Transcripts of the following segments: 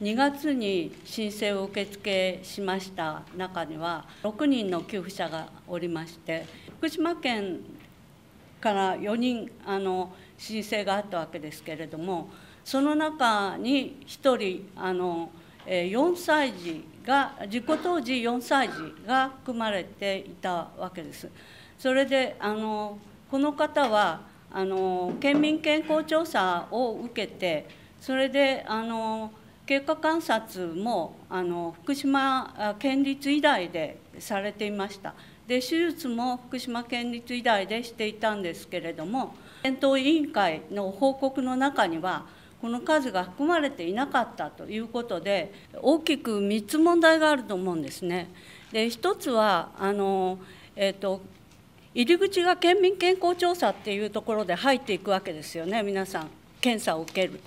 2月に申請を受け付けしました中には6人の給付者がおりまして福島県から4人あの申請があったわけですけれどもその中に1人あの4歳児が事故当時4歳児が含まれていたわけです。それであのこの方はあの県民健康調査を受けてそれであの経過観察もあの福島県立医大でされていましたで手術も福島県立医大でしていたんですけれども検討委員会の報告の中にはこの数が含まれていなかったということで大きく3つ問題があると思うんですね。で1つはあの、えーと、と入り口が県民健康調査っていうところで入っていくわけですよね皆さん。検査を受ける。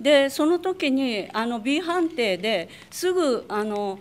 でその時にあの B 判定ですぐあの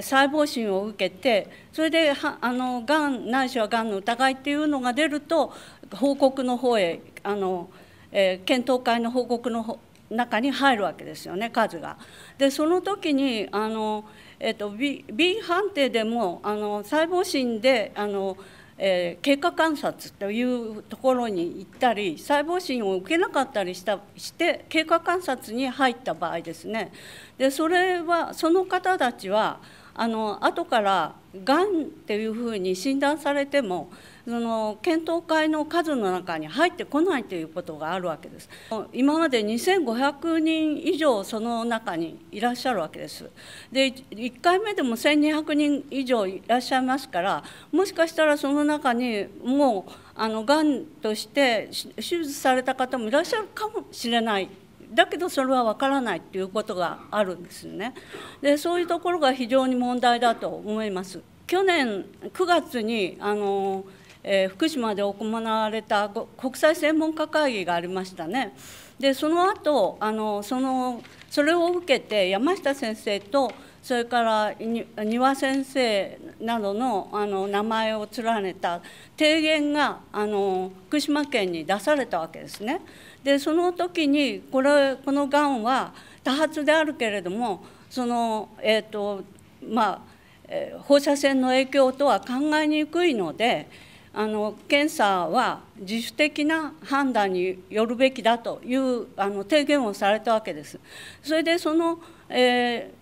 細胞診を受けてそれではあのがんないしはがんの疑いっていうのが出ると報告の方へあの、えー、検討会の報告の中に入るわけですよね数が。でその時にあの、えーと、B, B 判定でもあの細胞診であのえー、経過観察というところに行ったり細胞診を受けなかったりしたして経過観察に入った場合ですねでそれはその方たちはあの後からがんっていうふうに診断されてもその検討会の数の中に入ってこないということがあるわけです今まで2500人以上その中にいらっしゃるわけですで1回目でも1200人以上いらっしゃいますからもしかしたらその中にもうあのがんとして手術された方もいらっしゃるかもしれないだけどそれは分からないっていうことがあるんですよね。でそういうところが非常に問題だと思います。去年9月にあの、えー、福島で行われた国際専門家会議がありましたね。でその後あのそのそれを受けて山下先生とそれから丹羽先生などのあの名前を連ねた提言があの福島県に出されたわけですね。でその時にこれこのがんは多発であるけれどもそのえっ、ー、とまあ、えー、放射線の影響とは考えにくいのであの検査は自主的な判断によるべきだというあの提言をされたわけです。それでその、えー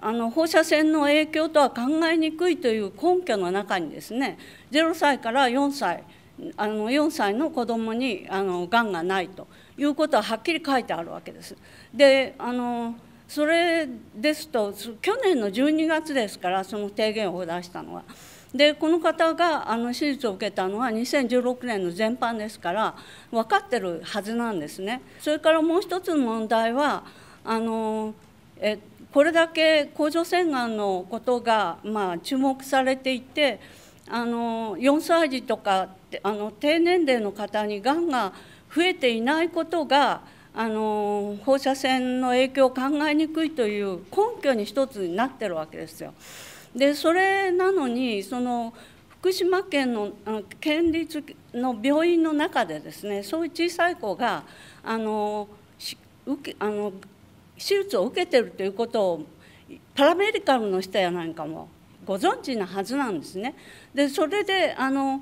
あの放射線の影響とは考えにくいという根拠の中にですね0歳から4歳あの4歳の子どもにあのがんがないということははっきり書いてあるわけです。であのそれですと去年の12月ですからその提言を出したのは。でこの方があの手術を受けたのは2016年の全般ですから分かってるはずなんですね。それからもう一つの問題はあのえっこれだけ甲状腺がんのことが、まあ、注目されていてあの4歳児とかあの低年齢の方にがんが増えていないことがあの放射線の影響を考えにくいという根拠に一つになってるわけですよ。でそれなのにその福島県の県立の病院の中でですねそういう小さい子があの受けあの手術を受けてるということをパラメディカルの人やなんかもご存知なはずなんですね。でそれであの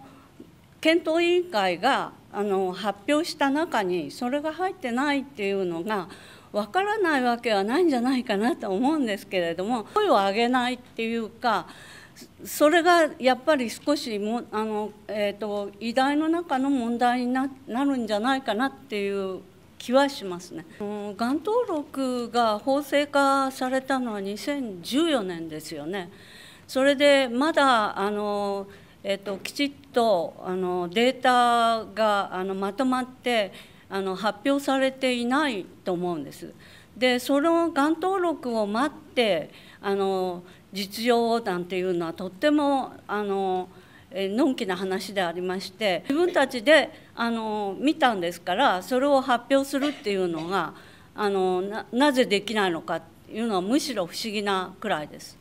検討委員会があの発表した中にそれが入ってないっていうのが分からないわけはないんじゃないかなと思うんですけれども声を上げないっていうかそれがやっぱり少しもあの、えーと、と医大の中の問題になるんじゃないかなっていう気はしますね。がん登録が法制化されたのは2014年ですよね。それでまだあのえっと、きちっとあのデータがあのまとまってあの発表されていないと思うんです。でそのがん登録を待ってあの実用なんていうのはとってもあの。のんきな話でありまして自分たちであの見たんですからそれを発表するっていうのがあのなぜできないのかっていうのはむしろ不思議なくらいです。